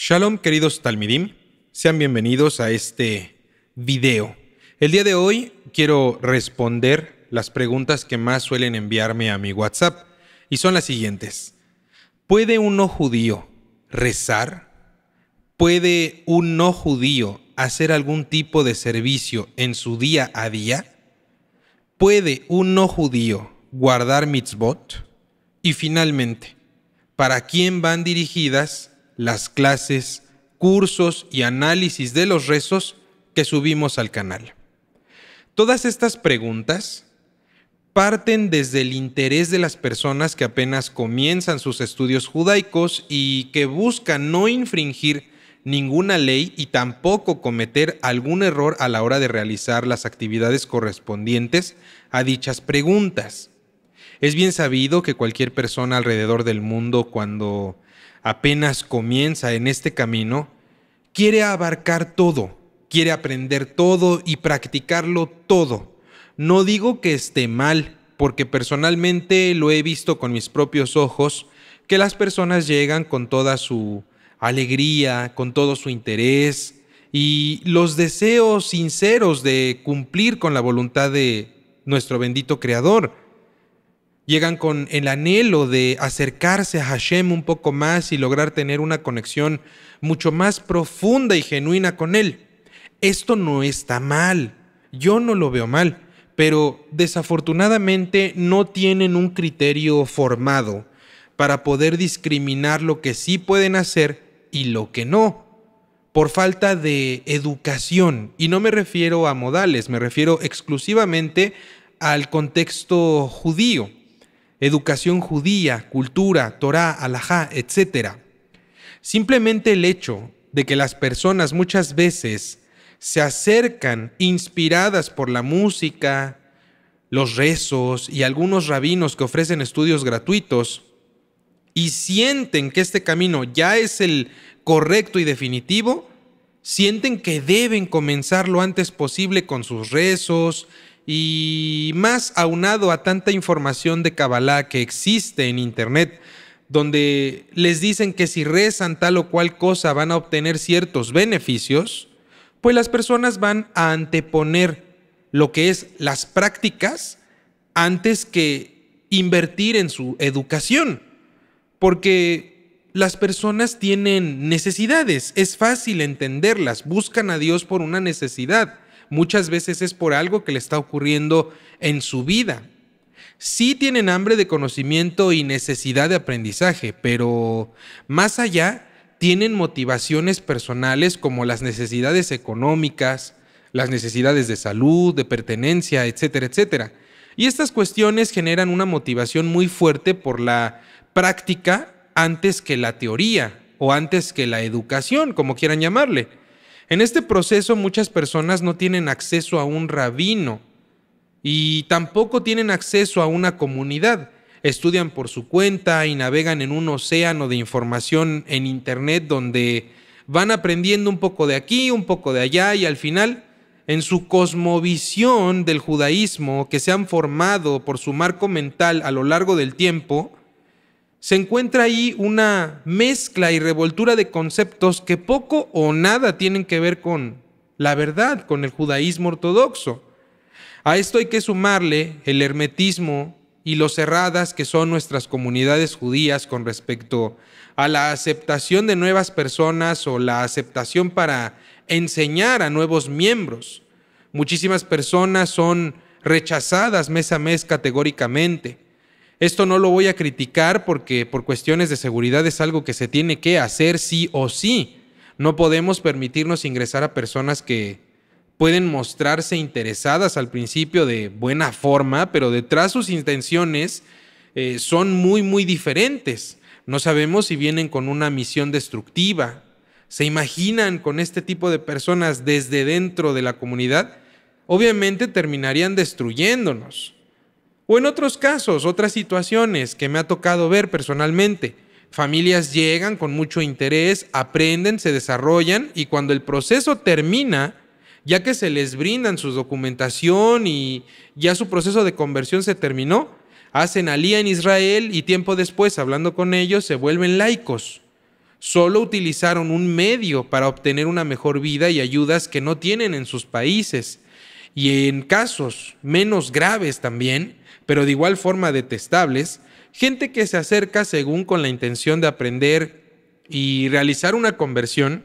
Shalom queridos Talmidim, sean bienvenidos a este video. El día de hoy quiero responder las preguntas que más suelen enviarme a mi WhatsApp y son las siguientes. ¿Puede un no judío rezar? ¿Puede un no judío hacer algún tipo de servicio en su día a día? ¿Puede un no judío guardar mitzvot? Y finalmente, ¿para quién van dirigidas las clases, cursos y análisis de los rezos que subimos al canal. Todas estas preguntas parten desde el interés de las personas que apenas comienzan sus estudios judaicos y que buscan no infringir ninguna ley y tampoco cometer algún error a la hora de realizar las actividades correspondientes a dichas preguntas. Es bien sabido que cualquier persona alrededor del mundo cuando apenas comienza en este camino, quiere abarcar todo, quiere aprender todo y practicarlo todo. No digo que esté mal, porque personalmente lo he visto con mis propios ojos, que las personas llegan con toda su alegría, con todo su interés y los deseos sinceros de cumplir con la voluntad de nuestro bendito Creador llegan con el anhelo de acercarse a Hashem un poco más y lograr tener una conexión mucho más profunda y genuina con Él. Esto no está mal, yo no lo veo mal, pero desafortunadamente no tienen un criterio formado para poder discriminar lo que sí pueden hacer y lo que no, por falta de educación. Y no me refiero a modales, me refiero exclusivamente al contexto judío educación judía, cultura, Torá, alajá, etc. Simplemente el hecho de que las personas muchas veces se acercan inspiradas por la música, los rezos y algunos rabinos que ofrecen estudios gratuitos y sienten que este camino ya es el correcto y definitivo, sienten que deben comenzar lo antes posible con sus rezos, y más aunado a tanta información de Kabbalah que existe en Internet, donde les dicen que si rezan tal o cual cosa van a obtener ciertos beneficios, pues las personas van a anteponer lo que es las prácticas antes que invertir en su educación. Porque las personas tienen necesidades, es fácil entenderlas, buscan a Dios por una necesidad muchas veces es por algo que le está ocurriendo en su vida. Sí tienen hambre de conocimiento y necesidad de aprendizaje, pero más allá tienen motivaciones personales como las necesidades económicas, las necesidades de salud, de pertenencia, etcétera, etcétera. Y estas cuestiones generan una motivación muy fuerte por la práctica antes que la teoría o antes que la educación, como quieran llamarle. En este proceso muchas personas no tienen acceso a un rabino y tampoco tienen acceso a una comunidad. Estudian por su cuenta y navegan en un océano de información en Internet donde van aprendiendo un poco de aquí, un poco de allá y al final, en su cosmovisión del judaísmo que se han formado por su marco mental a lo largo del tiempo, se encuentra ahí una mezcla y revoltura de conceptos que poco o nada tienen que ver con la verdad, con el judaísmo ortodoxo. A esto hay que sumarle el hermetismo y lo cerradas que son nuestras comunidades judías con respecto a la aceptación de nuevas personas o la aceptación para enseñar a nuevos miembros. Muchísimas personas son rechazadas mes a mes categóricamente. Esto no lo voy a criticar porque por cuestiones de seguridad es algo que se tiene que hacer sí o sí. No podemos permitirnos ingresar a personas que pueden mostrarse interesadas al principio de buena forma, pero detrás sus intenciones eh, son muy, muy diferentes. No sabemos si vienen con una misión destructiva. ¿Se imaginan con este tipo de personas desde dentro de la comunidad? Obviamente terminarían destruyéndonos. O en otros casos, otras situaciones que me ha tocado ver personalmente. Familias llegan con mucho interés, aprenden, se desarrollan y cuando el proceso termina, ya que se les brindan su documentación y ya su proceso de conversión se terminó, hacen alía en Israel y tiempo después, hablando con ellos, se vuelven laicos. Solo utilizaron un medio para obtener una mejor vida y ayudas que no tienen en sus países. Y en casos menos graves también, pero de igual forma detestables, gente que se acerca según con la intención de aprender y realizar una conversión,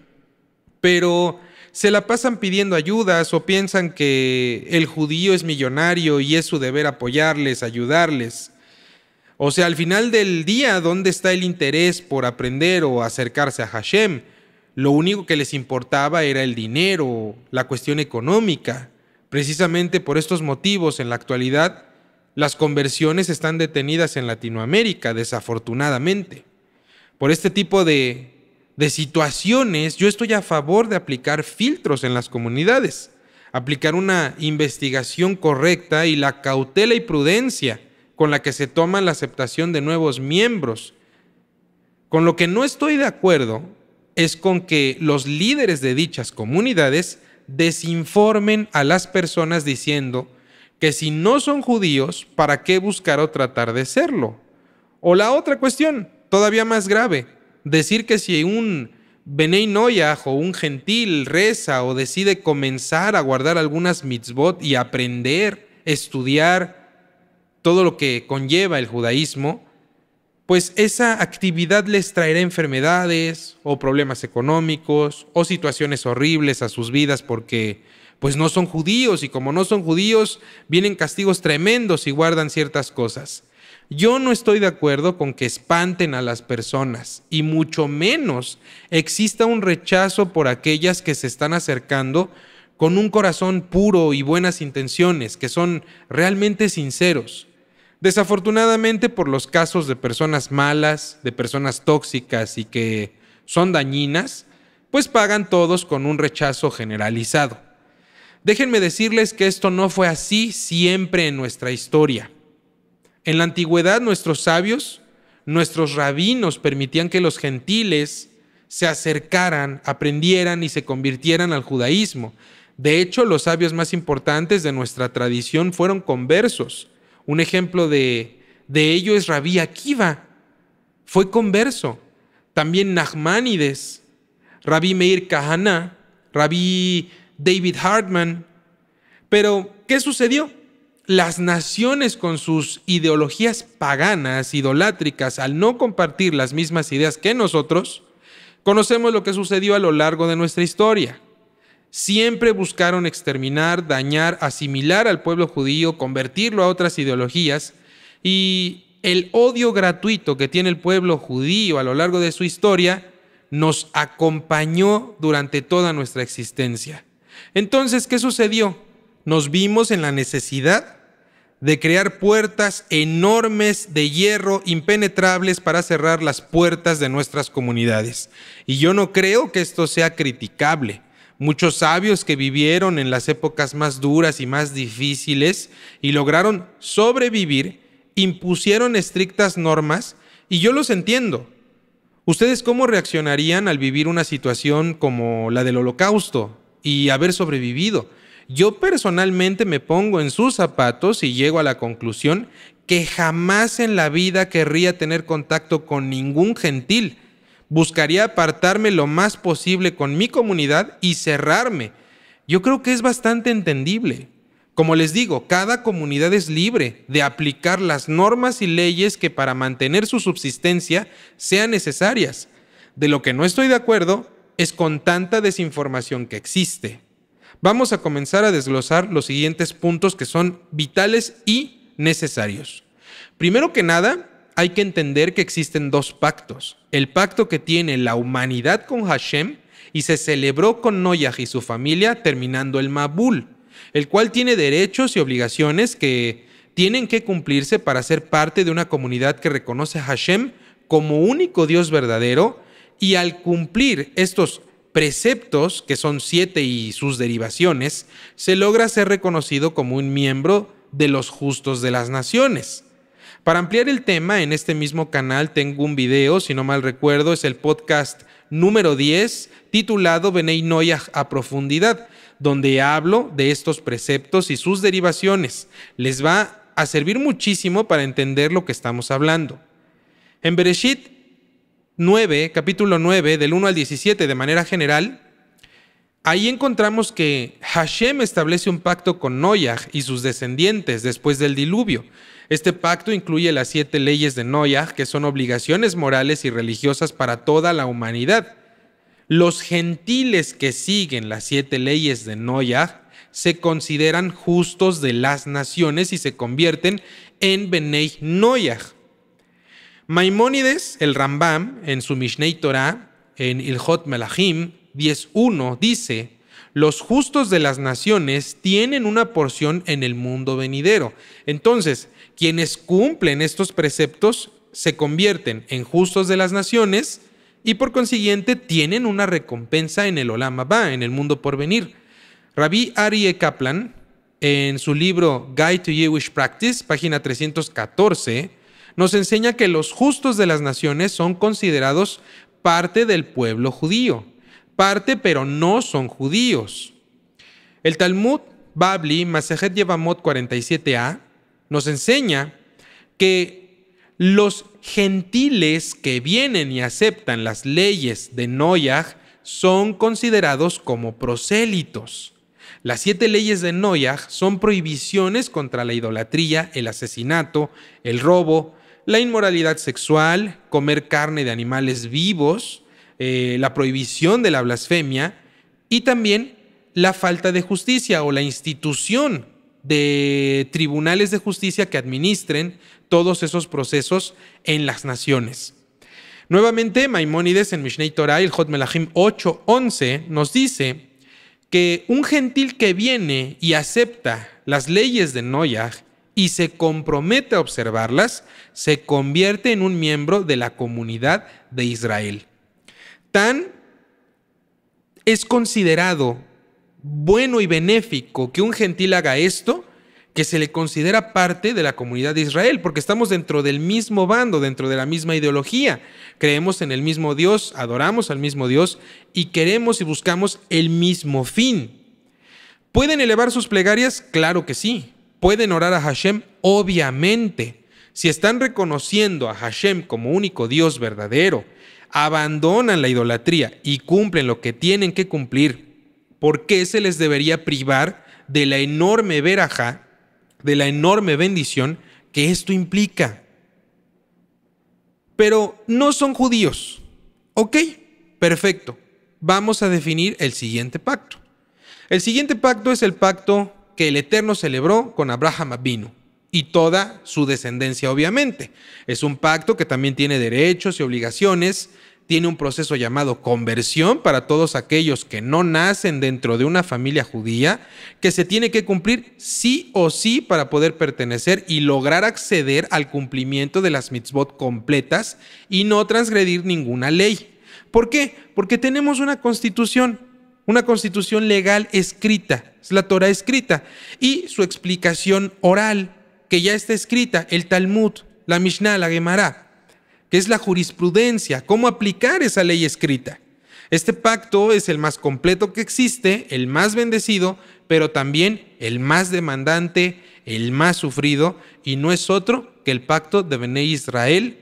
pero se la pasan pidiendo ayudas o piensan que el judío es millonario y es su deber apoyarles, ayudarles. O sea, al final del día, ¿dónde está el interés por aprender o acercarse a Hashem? Lo único que les importaba era el dinero, la cuestión económica. Precisamente por estos motivos en la actualidad, las conversiones están detenidas en Latinoamérica, desafortunadamente. Por este tipo de, situaciones, yo estoy a favor de aplicar filtros en las comunidades, aplicar una investigación correcta y la cautela y prudencia con la que se toma la aceptación de nuevos miembros. Con lo que no estoy de acuerdo es con que los líderes de dichas comunidades desinformen a las personas diciendo que si no son judíos, ¿para qué buscar o tratar de serlo? O la otra cuestión, todavía más grave, decir que si un Benei o un gentil reza o decide comenzar a guardar algunas mitzvot y aprender, estudiar todo lo que conlleva el judaísmo, pues esa actividad les traerá enfermedades o problemas económicos o situaciones horribles a sus vidas porque pues no son judíos y como no son judíos, vienen castigos tremendos y guardan ciertas cosas. Yo no estoy de acuerdo con que espanten a las personas y mucho menos exista un rechazo por aquellas que se están acercando con un corazón puro y buenas intenciones, que son realmente sinceros. Desafortunadamente por los casos de personas malas, de personas tóxicas y que son dañinas, pues pagan todos con un rechazo generalizado. Déjenme decirles que esto no fue así siempre en nuestra historia. En la antigüedad nuestros sabios, nuestros rabinos permitían que los gentiles se acercaran, aprendieran y se convirtieran al judaísmo. De hecho, los sabios más importantes de nuestra tradición fueron conversos. Un ejemplo de, de ello es Rabí Akiva. Fue converso. También Nachmanides, Rabí Meir Kahana, Rabí David Hartman. Pero, ¿qué sucedió? Las naciones con sus ideologías paganas, idolátricas, al no compartir las mismas ideas que nosotros, conocemos lo que sucedió a lo largo de nuestra historia. Siempre buscaron exterminar, dañar, asimilar al pueblo judío, convertirlo a otras ideologías y el odio gratuito que tiene el pueblo judío a lo largo de su historia nos acompañó durante toda nuestra existencia. Entonces, ¿qué sucedió? Nos vimos en la necesidad de crear puertas enormes de hierro impenetrables para cerrar las puertas de nuestras comunidades. Y yo no creo que esto sea criticable. Muchos sabios que vivieron en las épocas más duras y más difíciles y lograron sobrevivir, impusieron estrictas normas y yo los entiendo. ¿Ustedes cómo reaccionarían al vivir una situación como la del holocausto? y haber sobrevivido. Yo personalmente me pongo en sus zapatos y llego a la conclusión que jamás en la vida querría tener contacto con ningún gentil. Buscaría apartarme lo más posible con mi comunidad y cerrarme. Yo creo que es bastante entendible. Como les digo, cada comunidad es libre de aplicar las normas y leyes que para mantener su subsistencia sean necesarias. De lo que no estoy de acuerdo es con tanta desinformación que existe. Vamos a comenzar a desglosar los siguientes puntos que son vitales y necesarios. Primero que nada, hay que entender que existen dos pactos. El pacto que tiene la humanidad con Hashem y se celebró con Noyah y su familia terminando el Mabul, el cual tiene derechos y obligaciones que tienen que cumplirse para ser parte de una comunidad que reconoce a Hashem como único Dios verdadero y al cumplir estos preceptos, que son siete y sus derivaciones, se logra ser reconocido como un miembro de los justos de las naciones. Para ampliar el tema, en este mismo canal tengo un video, si no mal recuerdo, es el podcast número 10, titulado Benei Noyaj a profundidad, donde hablo de estos preceptos y sus derivaciones. Les va a servir muchísimo para entender lo que estamos hablando. En Bereshit 9, capítulo 9, del 1 al 17, de manera general, ahí encontramos que Hashem establece un pacto con Noyah y sus descendientes después del diluvio. Este pacto incluye las siete leyes de Noyah, que son obligaciones morales y religiosas para toda la humanidad. Los gentiles que siguen las siete leyes de Noyah se consideran justos de las naciones y se convierten en Benei Noyah. Maimónides, el Rambam, en su Mishnei Torah, en Ilhot Melahim 10.1, dice, los justos de las naciones tienen una porción en el mundo venidero. Entonces, quienes cumplen estos preceptos se convierten en justos de las naciones y por consiguiente tienen una recompensa en el Olam Abba, en el mundo por venir. Rabbi Ari e. Kaplan, en su libro Guide to Jewish Practice, página 314, nos enseña que los justos de las naciones son considerados parte del pueblo judío, parte pero no son judíos. El Talmud Babli, Masejet Yevamot 47a, nos enseña que los gentiles que vienen y aceptan las leyes de Noyah son considerados como prosélitos. Las siete leyes de Noyah son prohibiciones contra la idolatría, el asesinato, el robo, la inmoralidad sexual, comer carne de animales vivos, eh, la prohibición de la blasfemia y también la falta de justicia o la institución de tribunales de justicia que administren todos esos procesos en las naciones. Nuevamente, Maimónides en Mishnei Torah, el Hot Melahim 8:11, nos dice que un gentil que viene y acepta las leyes de Noyah y se compromete a observarlas, se convierte en un miembro de la comunidad de Israel. Tan es considerado bueno y benéfico que un gentil haga esto, que se le considera parte de la comunidad de Israel, porque estamos dentro del mismo bando, dentro de la misma ideología. Creemos en el mismo Dios, adoramos al mismo Dios y queremos y buscamos el mismo fin. ¿Pueden elevar sus plegarias? Claro que sí pueden orar a Hashem, obviamente. Si están reconociendo a Hashem como único Dios verdadero, abandonan la idolatría y cumplen lo que tienen que cumplir, ¿por qué se les debería privar de la enorme veraja, de la enorme bendición que esto implica? Pero no son judíos. Ok, perfecto. Vamos a definir el siguiente pacto. El siguiente pacto es el pacto que el Eterno celebró con Abraham Abinu y toda su descendencia, obviamente. Es un pacto que también tiene derechos y obligaciones, tiene un proceso llamado conversión para todos aquellos que no nacen dentro de una familia judía, que se tiene que cumplir sí o sí para poder pertenecer y lograr acceder al cumplimiento de las mitzvot completas y no transgredir ninguna ley. ¿Por qué? Porque tenemos una constitución una constitución legal escrita, es la Torah escrita, y su explicación oral, que ya está escrita, el Talmud, la Mishnah, la Gemara, que es la jurisprudencia, cómo aplicar esa ley escrita. Este pacto es el más completo que existe, el más bendecido, pero también el más demandante, el más sufrido, y no es otro que el pacto de Bene Israel,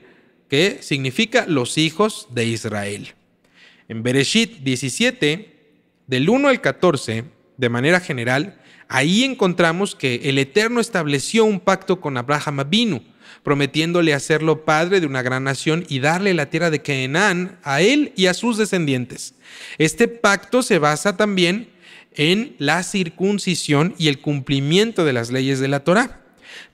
que significa los hijos de Israel. En Bereshit 17, del 1 al 14, de manera general, ahí encontramos que el Eterno estableció un pacto con Abraham Abinu, prometiéndole hacerlo padre de una gran nación y darle la tierra de Canaán a él y a sus descendientes. Este pacto se basa también en la circuncisión y el cumplimiento de las leyes de la Torah.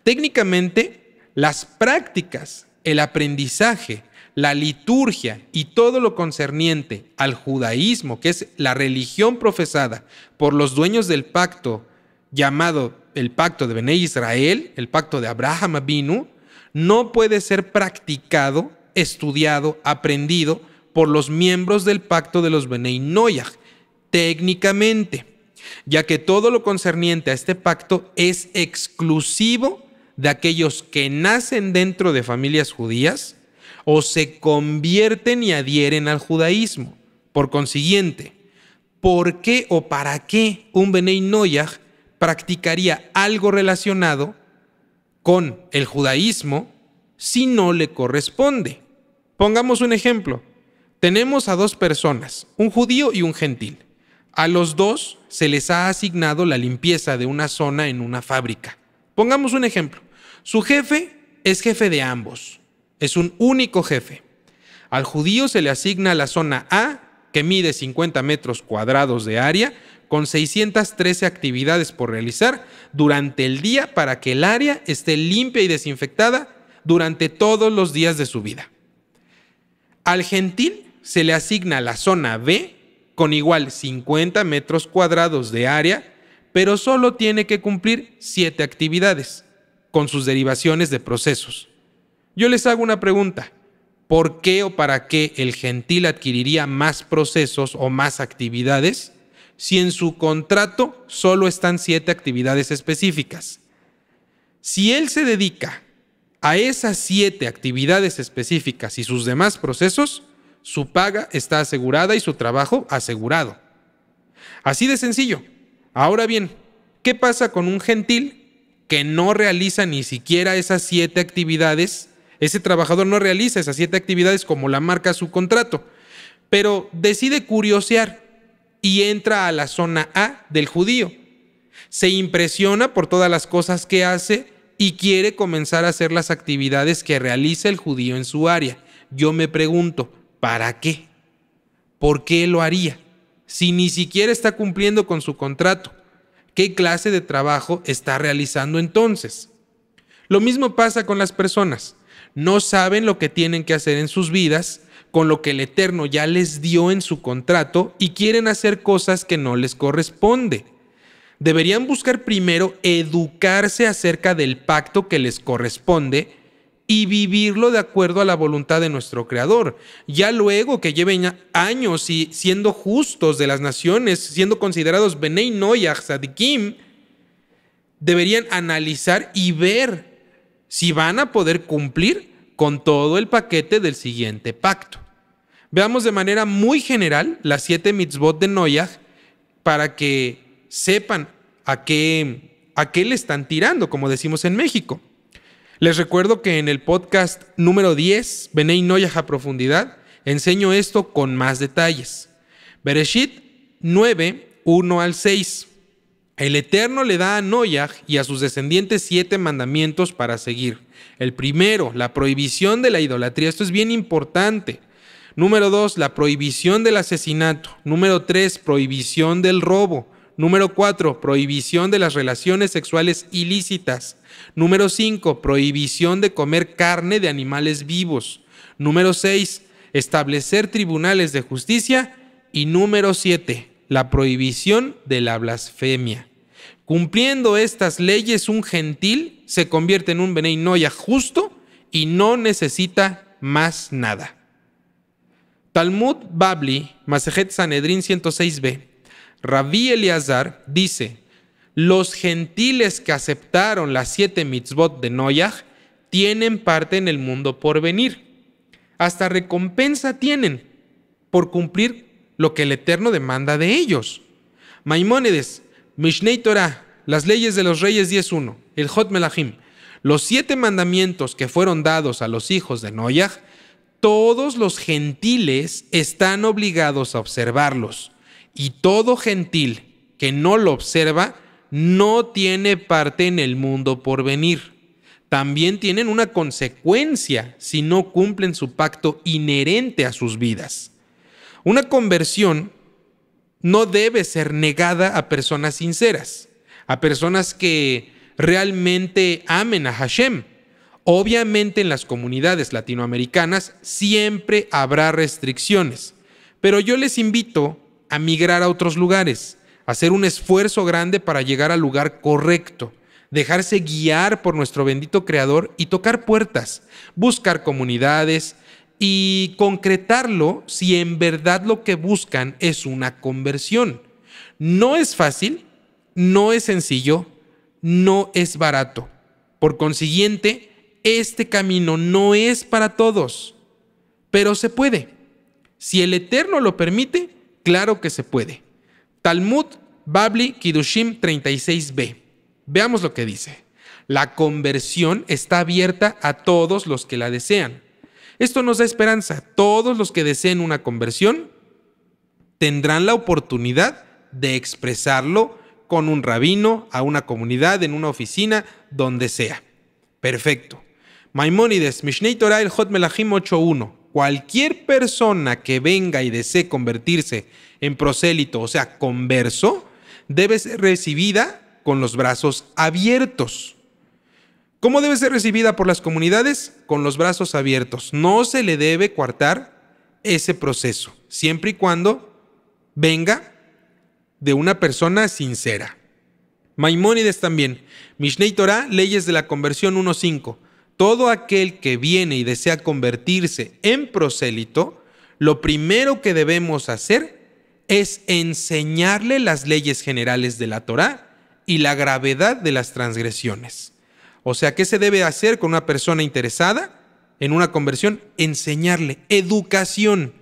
Técnicamente, las prácticas, el aprendizaje la liturgia y todo lo concerniente al judaísmo, que es la religión profesada por los dueños del pacto llamado el pacto de Bene Israel, el pacto de Abraham Abinu, no puede ser practicado, estudiado, aprendido por los miembros del pacto de los Benei Noyach, técnicamente, ya que todo lo concerniente a este pacto es exclusivo de aquellos que nacen dentro de familias judías o se convierten y adhieren al judaísmo. Por consiguiente, ¿por qué o para qué un Benei practicaría algo relacionado con el judaísmo si no le corresponde? Pongamos un ejemplo. Tenemos a dos personas, un judío y un gentil. A los dos se les ha asignado la limpieza de una zona en una fábrica. Pongamos un ejemplo. Su jefe es jefe de ambos es un único jefe. Al judío se le asigna la zona A, que mide 50 metros cuadrados de área, con 613 actividades por realizar durante el día para que el área esté limpia y desinfectada durante todos los días de su vida. Al gentil se le asigna la zona B, con igual 50 metros cuadrados de área, pero solo tiene que cumplir 7 actividades, con sus derivaciones de procesos. Yo les hago una pregunta. ¿Por qué o para qué el gentil adquiriría más procesos o más actividades si en su contrato solo están siete actividades específicas? Si él se dedica a esas siete actividades específicas y sus demás procesos, su paga está asegurada y su trabajo asegurado. Así de sencillo. Ahora bien, ¿qué pasa con un gentil que no realiza ni siquiera esas siete actividades ese trabajador no realiza esas siete actividades como la marca su contrato, pero decide curiosear y entra a la zona A del judío. Se impresiona por todas las cosas que hace y quiere comenzar a hacer las actividades que realiza el judío en su área. Yo me pregunto, ¿para qué? ¿Por qué lo haría? Si ni siquiera está cumpliendo con su contrato, ¿qué clase de trabajo está realizando entonces? Lo mismo pasa con las personas no saben lo que tienen que hacer en sus vidas con lo que el Eterno ya les dio en su contrato y quieren hacer cosas que no les corresponde. Deberían buscar primero educarse acerca del pacto que les corresponde y vivirlo de acuerdo a la voluntad de nuestro Creador. Ya luego que lleven años y siendo justos de las naciones, siendo considerados Benei y Sadikim, deberían analizar y ver si van a poder cumplir con todo el paquete del siguiente pacto. Veamos de manera muy general las siete mitzvot de Noyah para que sepan a qué, a le están tirando, como decimos en México. Les recuerdo que en el podcast número 10, Benei Noyah a profundidad, enseño esto con más detalles. Bereshit 9, al 6. El Eterno le da a Noyag y a sus descendientes siete mandamientos para seguir. El primero, la prohibición de la idolatría. Esto es bien importante. Número dos, la prohibición del asesinato. Número tres, prohibición del robo. Número cuatro, Prohibición de las relaciones sexuales ilícitas. Número cinco, Prohibición de comer carne de animales vivos. Número seis, Establecer tribunales de justicia. Y número siete, La prohibición de la blasfemia. Cumpliendo estas leyes, un gentil se convierte en un noya justo y no necesita más nada. Talmud Babli, Masejet Sanedrin 106b, Rabí Eleazar dice: Los gentiles que aceptaron las siete mitzvot de Noyah tienen parte en el mundo por venir. Hasta recompensa tienen por cumplir lo que el Eterno demanda de ellos. Maimónides, Mishnei Torah, las leyes de los reyes 10.1, el Hot Melahim, los siete mandamientos que fueron dados a los hijos de Noyah, todos los gentiles están obligados a observarlos. Y todo gentil que no lo observa no tiene parte en el mundo por venir. También tienen una consecuencia si no cumplen su pacto inherente a sus vidas. Una conversión no debe ser negada a personas sinceras, a personas que realmente amen a Hashem. Obviamente en las comunidades latinoamericanas siempre habrá restricciones, pero yo les invito a migrar a otros lugares, a hacer un esfuerzo grande para llegar al lugar correcto, dejarse guiar por nuestro bendito Creador y tocar puertas, buscar comunidades, y concretarlo si en verdad lo que buscan es una conversión. No es fácil, no es sencillo, no es barato. Por consiguiente, este camino no es para todos, pero se puede. Si el Eterno lo permite, claro que se puede. Talmud Babli Kidushim 36b. Veamos lo que dice. La conversión está abierta a todos los que la desean esto nos da esperanza. Todos los que deseen una conversión tendrán la oportunidad de expresarlo con un rabino, a una comunidad, en una oficina, donde sea. Perfecto. Maimónides, Mishnei Torah el Hot Melahim 8.1. Cualquier persona que venga y desee convertirse en prosélito, o sea, converso, debe ser recibida con los brazos abiertos. ¿Cómo debe ser recibida por las comunidades? Con los brazos abiertos. No se le debe coartar ese proceso, siempre y cuando venga de una persona sincera. Maimónides también. Mishnei Torah, Leyes de la Conversión 1.5. Todo aquel que viene y desea convertirse en prosélito, lo primero que debemos hacer es enseñarle las leyes generales de la Torah y la gravedad de las transgresiones. O sea, ¿qué se debe hacer con una persona interesada en una conversión? Enseñarle, educación.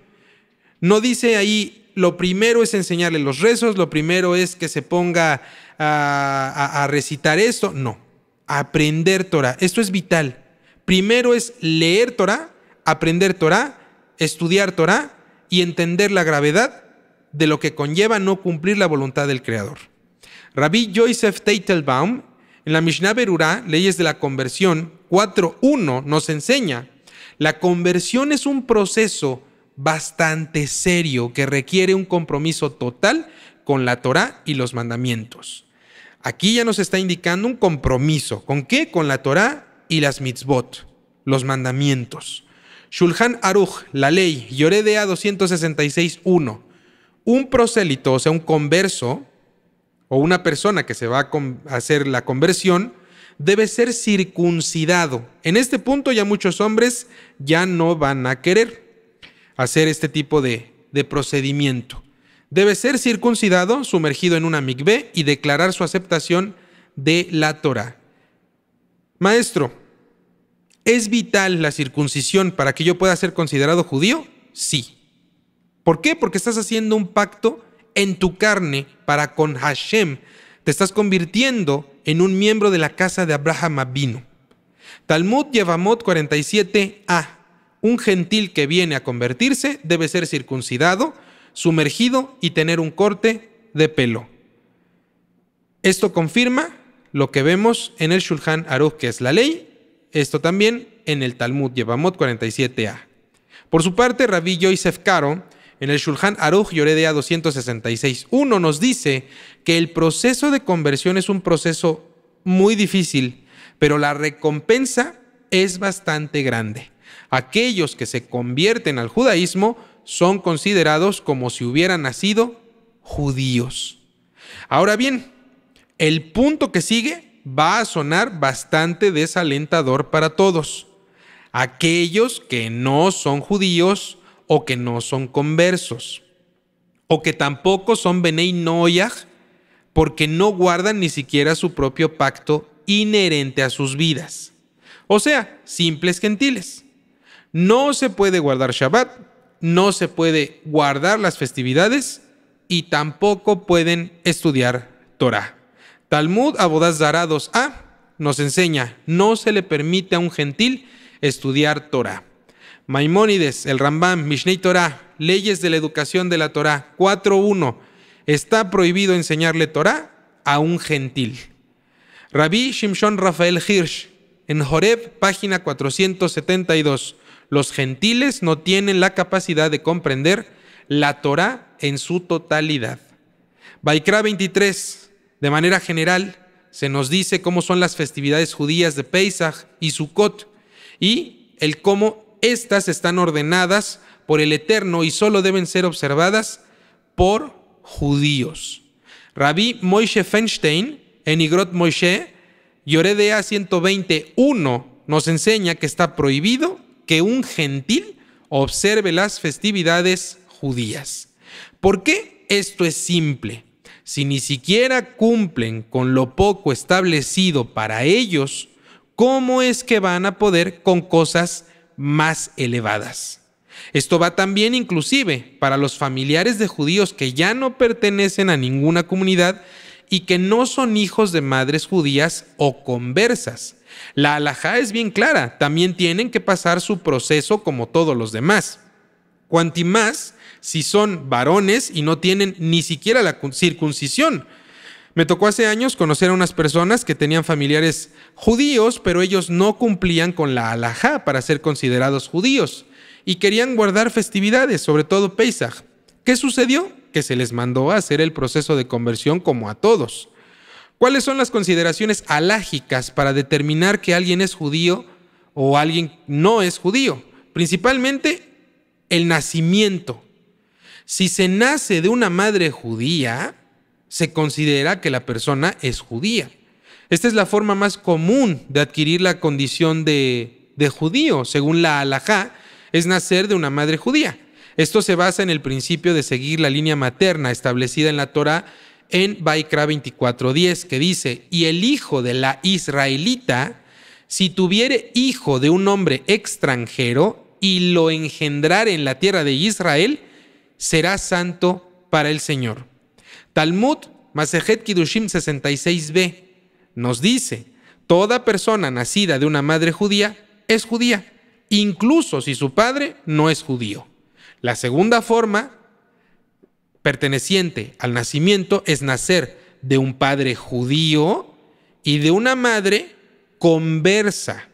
No dice ahí, lo primero es enseñarle los rezos, lo primero es que se ponga a, recitar eso. No, aprender Torah. Esto es vital. Primero es leer Torah, aprender Torah, estudiar Torah y entender la gravedad de lo que conlleva no cumplir la voluntad del Creador. Rabbi Joseph Teitelbaum en la Mishnah Berurá, Leyes de la Conversión 4.1 nos enseña, la conversión es un proceso bastante serio que requiere un compromiso total con la Torá y los mandamientos. Aquí ya nos está indicando un compromiso. ¿Con qué? Con la Torá y las mitzvot, los mandamientos. Shulhan Aruch, la ley, Yoredea 266.1. Un prosélito, o sea, un converso, o una persona que se va a hacer la conversión, debe ser circuncidado. En este punto ya muchos hombres ya no van a querer hacer este tipo de, procedimiento. Debe ser circuncidado, sumergido en una migbe y declarar su aceptación de la Torah. Maestro, ¿es vital la circuncisión para que yo pueda ser considerado judío? Sí. ¿Por qué? Porque estás haciendo un pacto en tu carne para con Hashem, te estás convirtiendo en un miembro de la casa de Abraham Abino. Talmud Yevamot 47a. Un gentil que viene a convertirse debe ser circuncidado, sumergido y tener un corte de pelo. Esto confirma lo que vemos en el Shulchan Aruch, que es la ley, esto también en el Talmud Yevamot 47a. Por su parte, Rabbi Yosef Karo, en el Shulhan Aruch Yoredea 266.1 nos dice que el proceso de conversión es un proceso muy difícil, pero la recompensa es bastante grande. Aquellos que se convierten al judaísmo son considerados como si hubieran nacido judíos. Ahora bien, el punto que sigue va a sonar bastante desalentador para todos. Aquellos que no son judíos o que no son conversos, o que tampoco son Benei Noyah, porque no guardan ni siquiera su propio pacto inherente a sus vidas. O sea, simples gentiles. No se puede guardar Shabbat, no se puede guardar las festividades y tampoco pueden estudiar Torah. Talmud Abodaz a nos enseña, no se le permite a un gentil estudiar Torah. Maimónides, el Rambam, Mishnei Torah, Leyes de la Educación de la Torah, 4.1. Está prohibido enseñarle Torah a un gentil. Rabbi Shimshon Rafael Hirsch, en Joreb, página 472. Los gentiles no tienen la capacidad de comprender la Torah en su totalidad. Baikra 23, de manera general, se nos dice cómo son las festividades judías de Pesach y Sukkot y el cómo estas están ordenadas por el Eterno y solo deben ser observadas por judíos. Rabbi Moishe Feinstein, en Igrot Moishe, Yoredea 121, nos enseña que está prohibido que un gentil observe las festividades judías. ¿Por qué? Esto es simple. Si ni siquiera cumplen con lo poco establecido para ellos, ¿cómo es que van a poder con cosas más elevadas. Esto va también inclusive para los familiares de judíos que ya no pertenecen a ninguna comunidad y que no son hijos de madres judías o conversas. La alajá es bien clara, también tienen que pasar su proceso como todos los demás. Cuanti más si son varones y no tienen ni siquiera la circuncisión, me tocó hace años conocer a unas personas que tenían familiares judíos, pero ellos no cumplían con la halajá para ser considerados judíos y querían guardar festividades, sobre todo Pesaj. ¿Qué sucedió? Que se les mandó a hacer el proceso de conversión como a todos. ¿Cuáles son las consideraciones alágicas para determinar que alguien es judío o alguien no es judío? Principalmente el nacimiento. Si se nace de una madre judía, se considera que la persona es judía. Esta es la forma más común de adquirir la condición de, de judío, según la halajá, es nacer de una madre judía. Esto se basa en el principio de seguir la línea materna establecida en la Torah en Baikra 24:10, que dice, y el hijo de la israelita, si tuviere hijo de un hombre extranjero y lo engendrare en la tierra de Israel, será santo para el Señor. Talmud, Masejet Kidushim 66b, nos dice, toda persona nacida de una madre judía es judía, incluso si su padre no es judío. La segunda forma perteneciente al nacimiento es nacer de un padre judío y de una madre conversa.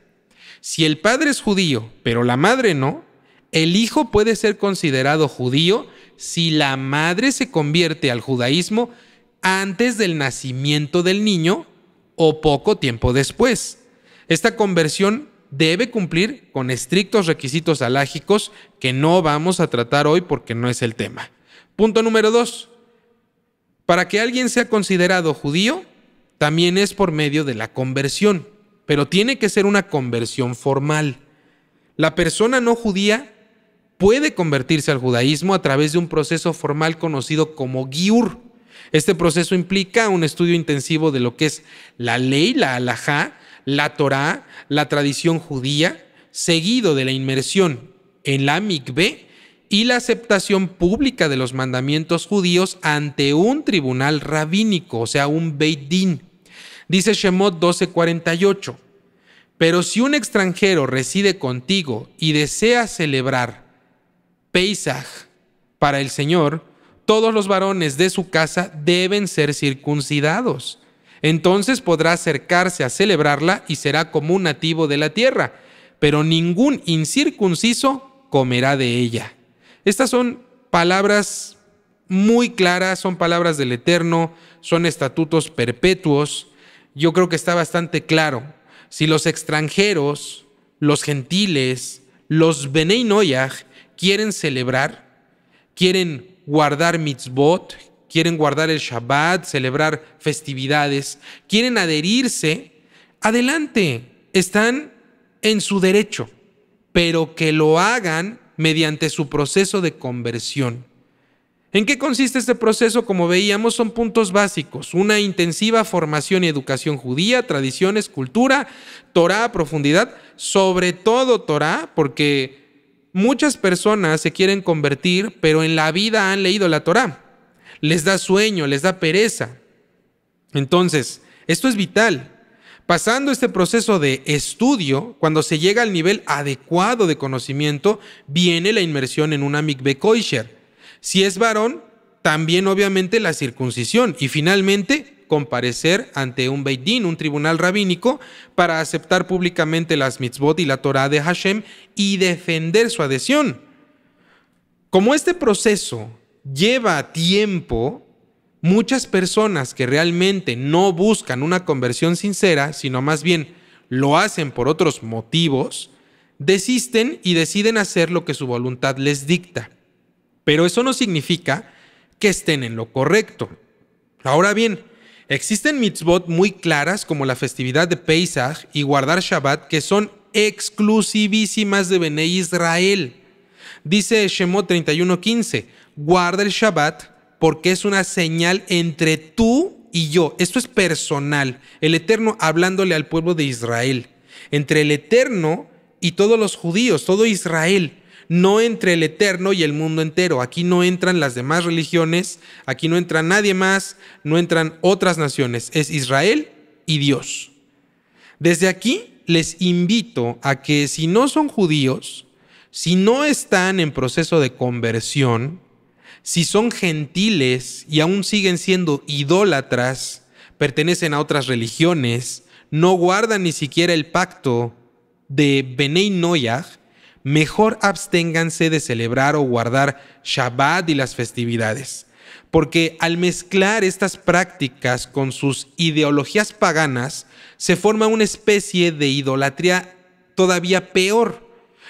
Si el padre es judío, pero la madre no, el hijo puede ser considerado judío si la madre se convierte al judaísmo antes del nacimiento del niño o poco tiempo después. Esta conversión debe cumplir con estrictos requisitos alágicos que no vamos a tratar hoy porque no es el tema. Punto número dos. Para que alguien sea considerado judío, también es por medio de la conversión, pero tiene que ser una conversión formal. La persona no judía puede convertirse al judaísmo a través de un proceso formal conocido como giur. Este proceso implica un estudio intensivo de lo que es la ley, la halajá, la Torá, la tradición judía, seguido de la inmersión en la mikvé y la aceptación pública de los mandamientos judíos ante un tribunal rabínico, o sea, un Beit Din. Dice Shemot 12:48, pero si un extranjero reside contigo y desea celebrar para el Señor, todos los varones de su casa deben ser circuncidados. Entonces podrá acercarse a celebrarla y será como un nativo de la tierra, pero ningún incircunciso comerá de ella. Estas son palabras muy claras, son palabras del Eterno, son estatutos perpetuos. Yo creo que está bastante claro. Si los extranjeros, los gentiles, los Beneinoyah quieren celebrar, quieren guardar mitzvot, quieren guardar el Shabbat, celebrar festividades, quieren adherirse, adelante, están en su derecho, pero que lo hagan mediante su proceso de conversión. ¿En qué consiste este proceso? Como veíamos, son puntos básicos. Una intensiva formación y educación judía, tradiciones, cultura, Torah profundidad, sobre todo Torah, porque Muchas personas se quieren convertir, pero en la vida han leído la Torah. Les da sueño, les da pereza. Entonces, esto es vital. Pasando este proceso de estudio, cuando se llega al nivel adecuado de conocimiento, viene la inmersión en una Mikveh koisher. Si es varón, también obviamente la circuncisión y finalmente comparecer ante un beidín, un tribunal rabínico, para aceptar públicamente las mitzvot y la Torah de Hashem y defender su adhesión. Como este proceso lleva tiempo, muchas personas que realmente no buscan una conversión sincera, sino más bien lo hacen por otros motivos, desisten y deciden hacer lo que su voluntad les dicta. Pero eso no significa que estén en lo correcto. Ahora bien, Existen mitzvot muy claras como la festividad de Pesach y guardar Shabbat que son exclusivísimas de Bene Israel. Dice Shemot 31:15, guarda el Shabbat porque es una señal entre tú y yo. Esto es personal, el Eterno hablándole al pueblo de Israel, entre el Eterno y todos los judíos, todo Israel no entre el eterno y el mundo entero. Aquí no entran las demás religiones, aquí no entra nadie más, no entran otras naciones. Es Israel y Dios. Desde aquí les invito a que si no son judíos, si no están en proceso de conversión, si son gentiles y aún siguen siendo idólatras, pertenecen a otras religiones, no guardan ni siquiera el pacto de Benei Noyah, mejor absténganse de celebrar o guardar Shabbat y las festividades, porque al mezclar estas prácticas con sus ideologías paganas, se forma una especie de idolatría todavía peor,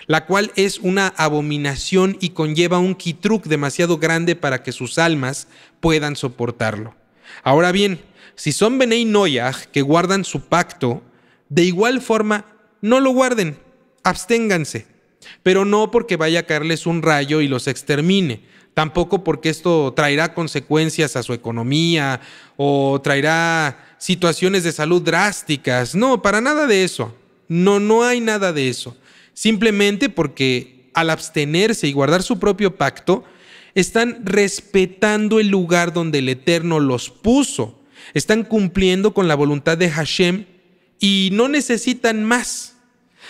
la cual es una abominación y conlleva un kitruk demasiado grande para que sus almas puedan soportarlo. Ahora bien, si son Benei Noyaj que guardan su pacto, de igual forma no lo guarden, absténganse pero no porque vaya a caerles un rayo y los extermine, tampoco porque esto traerá consecuencias a su economía o traerá situaciones de salud drásticas, no, para nada de eso, no, no hay nada de eso, simplemente porque al abstenerse y guardar su propio pacto, están respetando el lugar donde el Eterno los puso, están cumpliendo con la voluntad de Hashem y no necesitan más.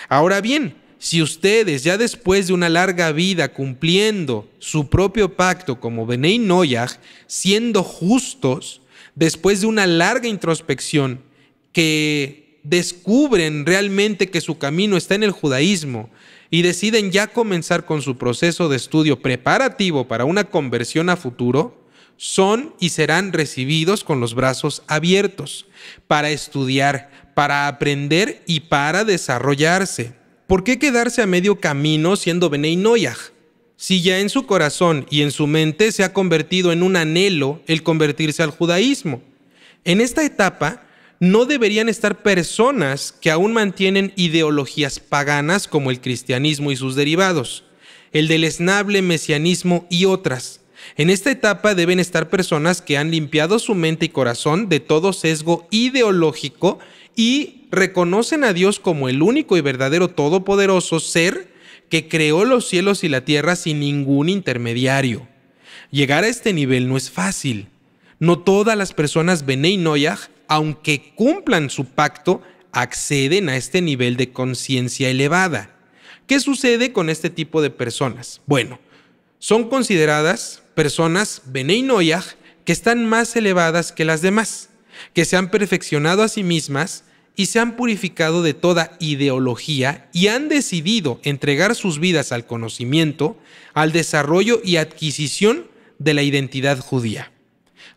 Ahora bien, si ustedes, ya después de una larga vida cumpliendo su propio pacto como Benei Noyah, siendo justos, después de una larga introspección, que descubren realmente que su camino está en el judaísmo y deciden ya comenzar con su proceso de estudio preparativo para una conversión a futuro, son y serán recibidos con los brazos abiertos para estudiar, para aprender y para desarrollarse. ¿por qué quedarse a medio camino siendo Benei Si ya en su corazón y en su mente se ha convertido en un anhelo el convertirse al judaísmo. En esta etapa no deberían estar personas que aún mantienen ideologías paganas como el cristianismo y sus derivados, el del mesianismo y otras. En esta etapa deben estar personas que han limpiado su mente y corazón de todo sesgo ideológico y reconocen a Dios como el único y verdadero todopoderoso ser que creó los cielos y la tierra sin ningún intermediario. Llegar a este nivel no es fácil. No todas las personas Benei Noyaj, aunque cumplan su pacto, acceden a este nivel de conciencia elevada. ¿Qué sucede con este tipo de personas? Bueno, son consideradas personas Benei que están más elevadas que las demás, que se han perfeccionado a sí mismas y se han purificado de toda ideología y han decidido entregar sus vidas al conocimiento, al desarrollo y adquisición de la identidad judía.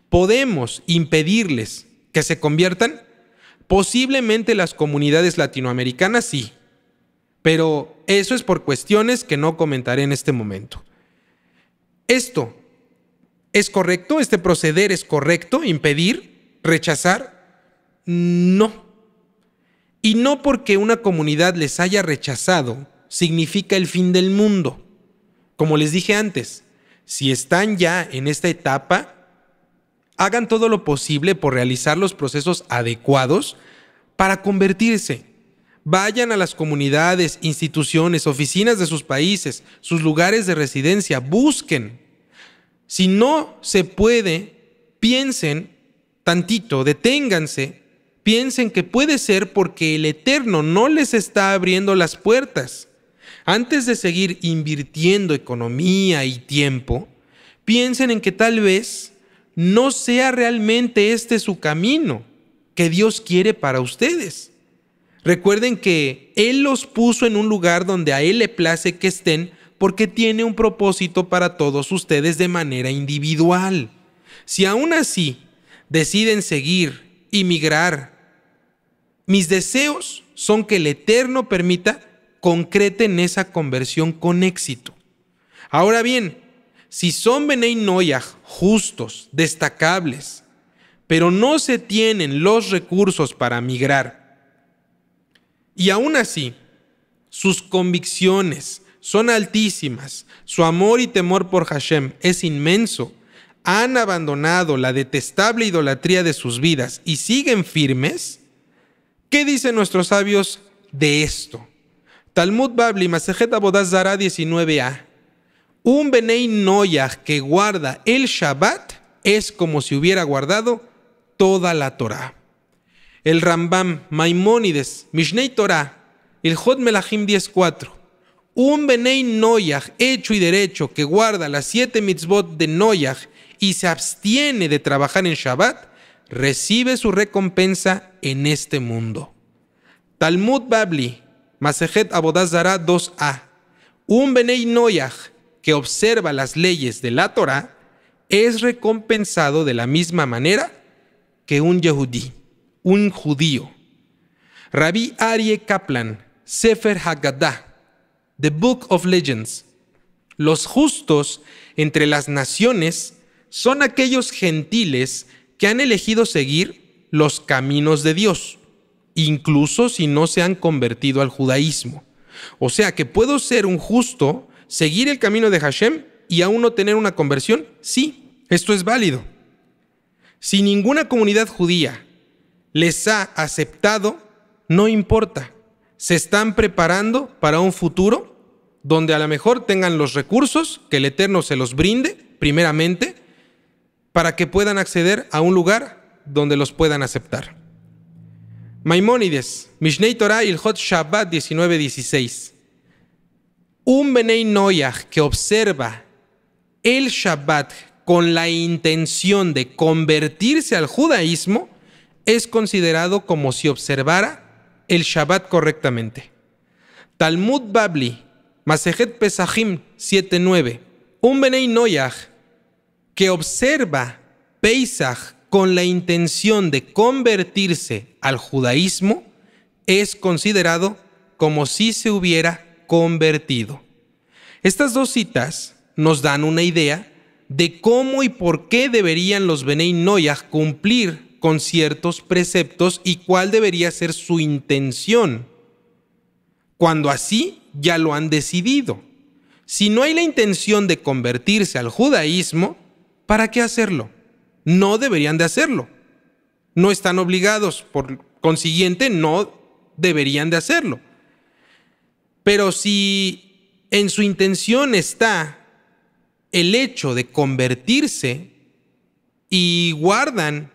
¿Podemos impedirles que se conviertan? Posiblemente las comunidades latinoamericanas sí, pero eso es por cuestiones que no comentaré en este momento. Esto es correcto, este proceder es correcto, impedir, rechazar, no. Y no porque una comunidad les haya rechazado significa el fin del mundo. Como les dije antes, si están ya en esta etapa, hagan todo lo posible por realizar los procesos adecuados para convertirse. Vayan a las comunidades, instituciones, oficinas de sus países, sus lugares de residencia, busquen. Si no se puede, piensen tantito, deténganse piensen que puede ser porque el Eterno no les está abriendo las puertas. Antes de seguir invirtiendo economía y tiempo, piensen en que tal vez no sea realmente este su camino que Dios quiere para ustedes. Recuerden que Él los puso en un lugar donde a Él le place que estén porque tiene un propósito para todos ustedes de manera individual. Si aún así deciden seguir y migrar mis deseos son que el Eterno permita concreten esa conversión con éxito. Ahora bien, si son Benei Noyah justos, destacables, pero no se tienen los recursos para migrar, y aún así sus convicciones son altísimas, su amor y temor por Hashem es inmenso, han abandonado la detestable idolatría de sus vidas y siguen firmes, ¿Qué dicen nuestros sabios de esto? Talmud Babli, Masejeta Abodaz Zara 19a. Un Benei Noyah que guarda el Shabbat es como si hubiera guardado toda la Torah. El Rambam, Maimónides, Mishnei Torah, el Jot Melahim 10.4. Un Benei Noyah hecho y derecho que guarda las siete mitzvot de Noyah y se abstiene de trabajar en Shabbat recibe su recompensa en este mundo. Talmud Babli, Masejet Abodazara 2a. Un Benei Noyach que observa las leyes de la Torah es recompensado de la misma manera que un Yehudí, un judío. Rabbi Arye Kaplan, Sefer Haggadah, The Book of Legends. Los justos entre las naciones son aquellos gentiles que han elegido seguir los caminos de Dios, incluso si no se han convertido al judaísmo. O sea que puedo ser un justo, seguir el camino de Hashem y aún no tener una conversión. Sí, esto es válido. Si ninguna comunidad judía les ha aceptado, no importa. Se están preparando para un futuro donde a lo mejor tengan los recursos que el Eterno se los brinde, primeramente, para que puedan acceder a un lugar donde los puedan aceptar. Maimónides, Mishnei Torah Ilhot Shabbat 19:16. Un Benei noyah que observa el Shabbat con la intención de convertirse al judaísmo es considerado como si observara el Shabbat correctamente. Talmud Babli, Masejet Pesachim 7:9. Un Benei noyah que observa Pesach con la intención de convertirse al judaísmo es considerado como si se hubiera convertido. Estas dos citas nos dan una idea de cómo y por qué deberían los Benei Noyah cumplir con ciertos preceptos y cuál debería ser su intención, cuando así ya lo han decidido. Si no hay la intención de convertirse al judaísmo, ¿para qué hacerlo? No deberían de hacerlo. No están obligados, por consiguiente, no deberían de hacerlo. Pero si en su intención está el hecho de convertirse y guardan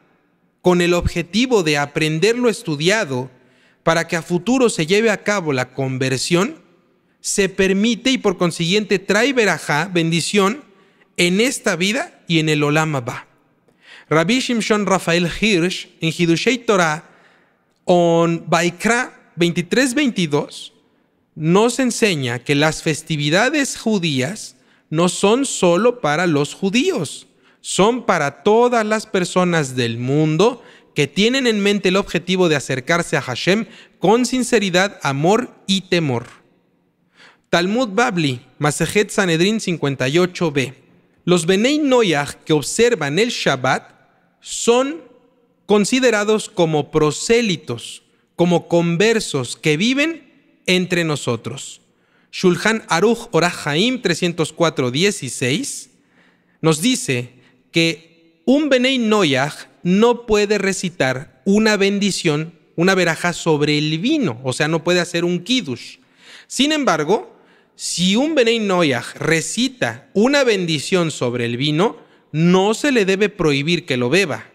con el objetivo de aprender lo estudiado para que a futuro se lleve a cabo la conversión, se permite y por consiguiente trae verajá, bendición, en esta vida y en el Olam Rabbi Shimshon Rafael Hirsch, en Hidushei Torah, on Baikra 23-22, nos enseña que las festividades judías no son solo para los judíos, son para todas las personas del mundo que tienen en mente el objetivo de acercarse a Hashem con sinceridad, amor y temor. Talmud Babli, Masejet Sanedrin 58b. Los Benei Noyah que observan el Shabbat son considerados como prosélitos, como conversos que viven entre nosotros. Shulhan Aruch Orahaim 304.16 nos dice que un Benei Noyah no puede recitar una bendición, una veraja sobre el vino, o sea, no puede hacer un kiddush. Sin embargo, si un Benei Noyaj recita una bendición sobre el vino, no se le debe prohibir que lo beba.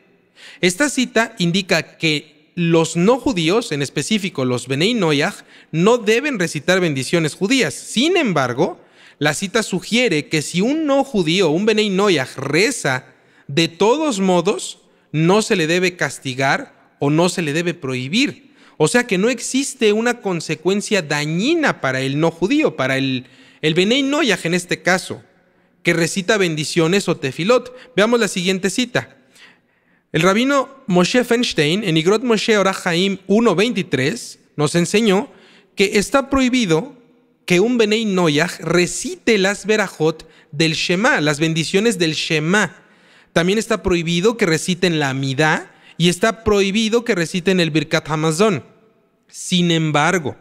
Esta cita indica que los no judíos, en específico los Benei Noyaj, no deben recitar bendiciones judías. Sin embargo, la cita sugiere que si un no judío, un Benei Noyaj, reza de todos modos, no se le debe castigar o no se le debe prohibir o sea que no existe una consecuencia dañina para el no judío, para el, el Benei Noyaj en este caso, que recita bendiciones o tefilot. Veamos la siguiente cita. El rabino Moshe Feinstein, en Igrot Moshe Orahaim 1.23, nos enseñó que está prohibido que un Benei Noyaj recite las verajot del Shema, las bendiciones del Shema. También está prohibido que reciten la Midá y está prohibido que reciten el Birkat Hamazon. Sin embargo,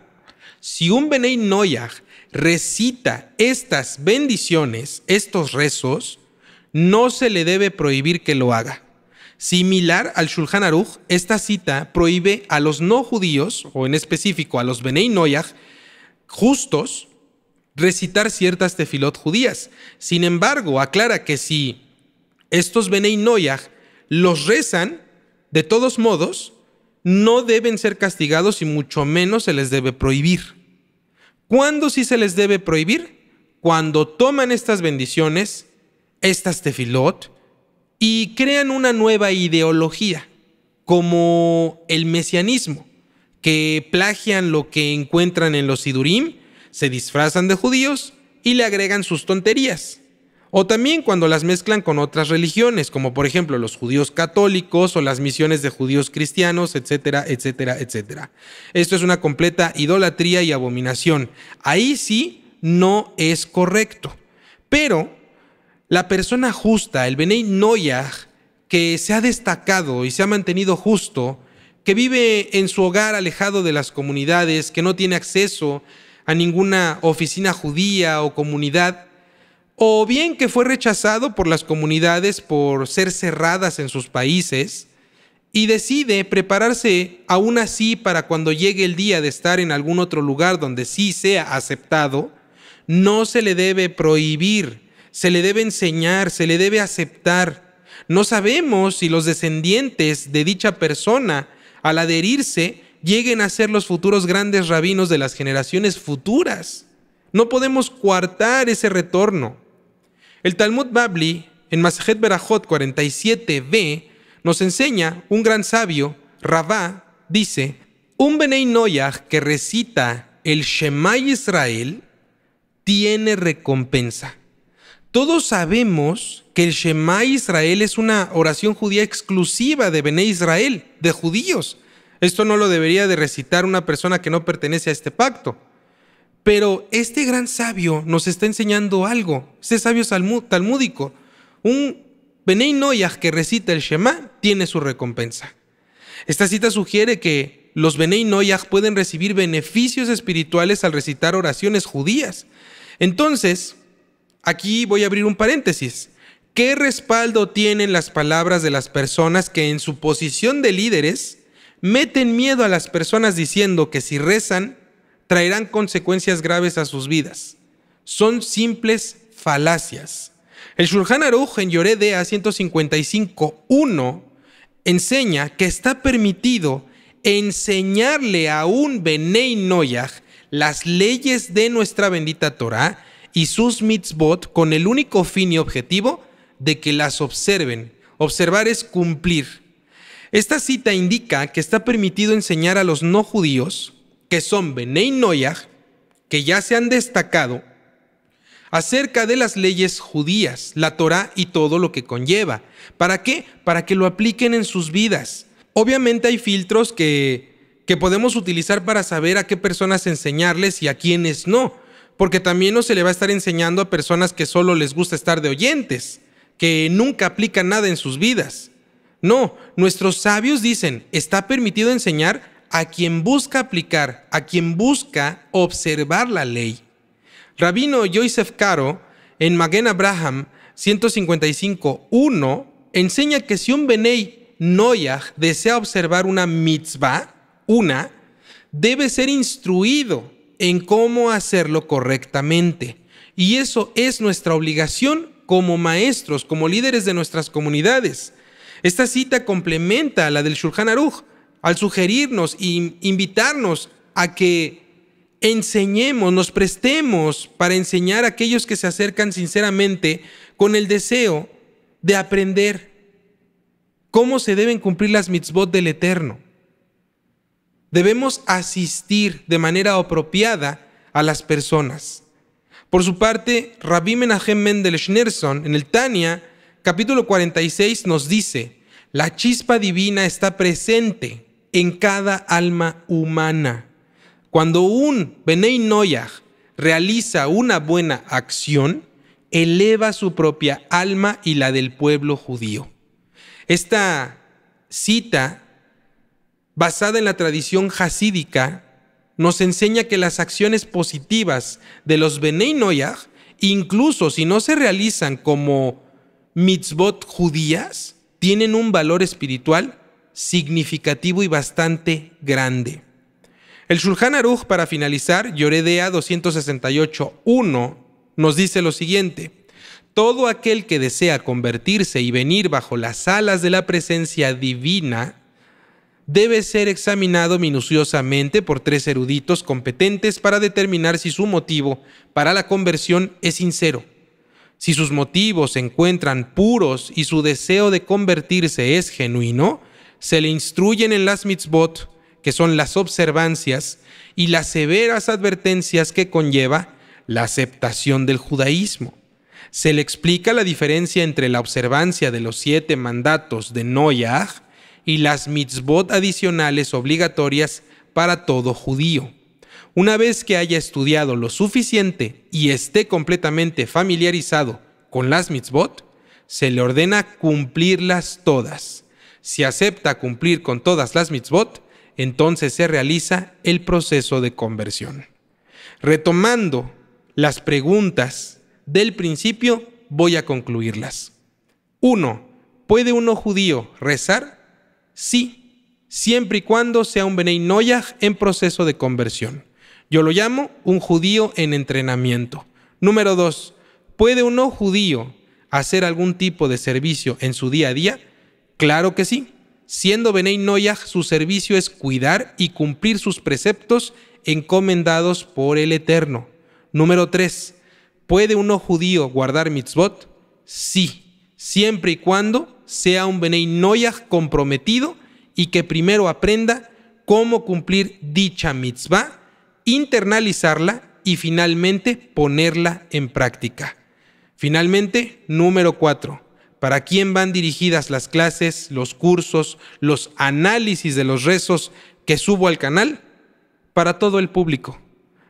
si un Benei Noyah recita estas bendiciones, estos rezos, no se le debe prohibir que lo haga. Similar al Shulchan Aruch, esta cita prohíbe a los no judíos, o en específico a los Benei Noyah, justos, recitar ciertas tefilot judías. Sin embargo, aclara que si estos Benei Noyah los rezan, de todos modos, no deben ser castigados y mucho menos se les debe prohibir. ¿Cuándo sí se les debe prohibir? Cuando toman estas bendiciones, estas tefilot, y crean una nueva ideología, como el mesianismo, que plagian lo que encuentran en los sidurim, se disfrazan de judíos y le agregan sus tonterías o también cuando las mezclan con otras religiones, como por ejemplo los judíos católicos o las misiones de judíos cristianos, etcétera, etcétera, etcétera. Esto es una completa idolatría y abominación. Ahí sí no es correcto. Pero la persona justa, el Benei Noyah, que se ha destacado y se ha mantenido justo, que vive en su hogar alejado de las comunidades, que no tiene acceso a ninguna oficina judía o comunidad, o bien que fue rechazado por las comunidades por ser cerradas en sus países y decide prepararse aún así para cuando llegue el día de estar en algún otro lugar donde sí sea aceptado, no se le debe prohibir, se le debe enseñar, se le debe aceptar. No sabemos si los descendientes de dicha persona, al adherirse, lleguen a ser los futuros grandes rabinos de las generaciones futuras. No podemos coartar ese retorno. El Talmud Babli, en Masajet Berahot 47b, nos enseña un gran sabio, Rabá, dice, un Benei Noyaj que recita el Shema Israel tiene recompensa. Todos sabemos que el Shema Israel es una oración judía exclusiva de benei Israel, de judíos. Esto no lo debería de recitar una persona que no pertenece a este pacto. Pero este gran sabio nos está enseñando algo. Este sabio talmúdico, un Benei Noyaj que recita el Shema, tiene su recompensa. Esta cita sugiere que los Benei Noyaj pueden recibir beneficios espirituales al recitar oraciones judías. Entonces, aquí voy a abrir un paréntesis. ¿Qué respaldo tienen las palabras de las personas que en su posición de líderes meten miedo a las personas diciendo que si rezan traerán consecuencias graves a sus vidas. Son simples falacias. El Shulchan Aruch en Yoredea 155.1 enseña que está permitido enseñarle a un Benei Noyaj las leyes de nuestra bendita Torah y sus mitzvot con el único fin y objetivo de que las observen. Observar es cumplir. Esta cita indica que está permitido enseñar a los no judíos que son Benei Noyah, que ya se han destacado, acerca de las leyes judías, la Torah y todo lo que conlleva. ¿Para qué? Para que lo apliquen en sus vidas. Obviamente hay filtros que, que podemos utilizar para saber a qué personas enseñarles y a quiénes no, porque también no se le va a estar enseñando a personas que solo les gusta estar de oyentes, que nunca aplican nada en sus vidas. No, nuestros sabios dicen, está permitido enseñar a quien busca aplicar, a quien busca observar la ley. Rabino Yosef Caro, en Magen Abraham 155.1, enseña que si un Benei Noyah desea observar una mitzvah, una, debe ser instruido en cómo hacerlo correctamente. Y eso es nuestra obligación como maestros, como líderes de nuestras comunidades. Esta cita complementa la del Shulchan Aruch, al sugerirnos e invitarnos a que enseñemos, nos prestemos para enseñar a aquellos que se acercan sinceramente con el deseo de aprender cómo se deben cumplir las mitzvot del Eterno. Debemos asistir de manera apropiada a las personas. Por su parte, Rabbi Menachem Mendel Schneerson, en el Tania, capítulo 46, nos dice, la chispa divina está presente en cada alma humana. Cuando un Benei Noyah realiza una buena acción, eleva su propia alma y la del pueblo judío. Esta cita, basada en la tradición hasídica, nos enseña que las acciones positivas de los Benei Noyah, incluso si no se realizan como mitzvot judías, tienen un valor espiritual significativo y bastante grande. El Shulchan Aruch, para finalizar, Yoredea 268.1, nos dice lo siguiente. Todo aquel que desea convertirse y venir bajo las alas de la presencia divina debe ser examinado minuciosamente por tres eruditos competentes para determinar si su motivo para la conversión es sincero. Si sus motivos se encuentran puros y su deseo de convertirse es genuino, se le instruyen en las mitzvot, que son las observancias, y las severas advertencias que conlleva la aceptación del judaísmo. Se le explica la diferencia entre la observancia de los siete mandatos de Noyah y las mitzvot adicionales obligatorias para todo judío. Una vez que haya estudiado lo suficiente y esté completamente familiarizado con las mitzvot, se le ordena cumplirlas todas si acepta cumplir con todas las mitzvot, entonces se realiza el proceso de conversión. Retomando las preguntas del principio, voy a concluirlas. 1. ¿Puede uno judío rezar? Sí, siempre y cuando sea un Benei en proceso de conversión. Yo lo llamo un judío en entrenamiento. Número 2. ¿Puede uno judío hacer algún tipo de servicio en su día a día? Claro que sí. Siendo Benei Noyah, su servicio es cuidar y cumplir sus preceptos encomendados por el Eterno. Número 3. ¿Puede uno judío guardar mitzvot? Sí, siempre y cuando sea un Benei Noyah comprometido y que primero aprenda cómo cumplir dicha mitzvah, internalizarla y finalmente ponerla en práctica. Finalmente, número 4 para quién van dirigidas las clases, los cursos, los análisis de los rezos que subo al canal, para todo el público,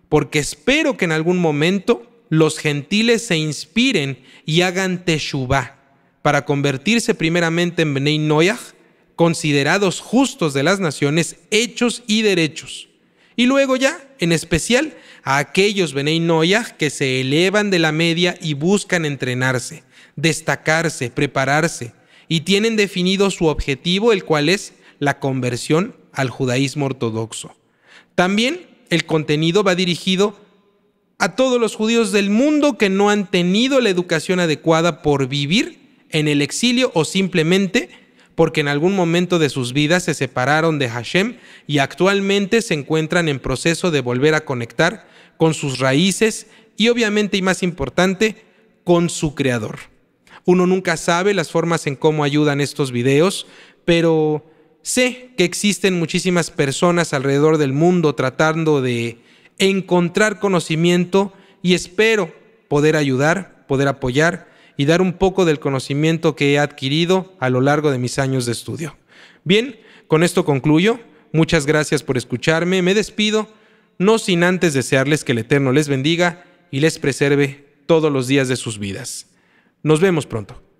porque espero que en algún momento los gentiles se inspiren y hagan teshuvah para convertirse primeramente en Bnei Noyah, considerados justos de las naciones, hechos y derechos. Y luego ya, en especial, a aquellos Bnei Noyah que se elevan de la media y buscan entrenarse destacarse, prepararse, y tienen definido su objetivo, el cual es la conversión al judaísmo ortodoxo. También el contenido va dirigido a todos los judíos del mundo que no han tenido la educación adecuada por vivir en el exilio o simplemente porque en algún momento de sus vidas se separaron de Hashem y actualmente se encuentran en proceso de volver a conectar con sus raíces y obviamente y más importante, con su creador. Uno nunca sabe las formas en cómo ayudan estos videos, pero sé que existen muchísimas personas alrededor del mundo tratando de encontrar conocimiento y espero poder ayudar, poder apoyar y dar un poco del conocimiento que he adquirido a lo largo de mis años de estudio. Bien, con esto concluyo. Muchas gracias por escucharme. Me despido, no sin antes desearles que el Eterno les bendiga y les preserve todos los días de sus vidas. Nos vemos pronto.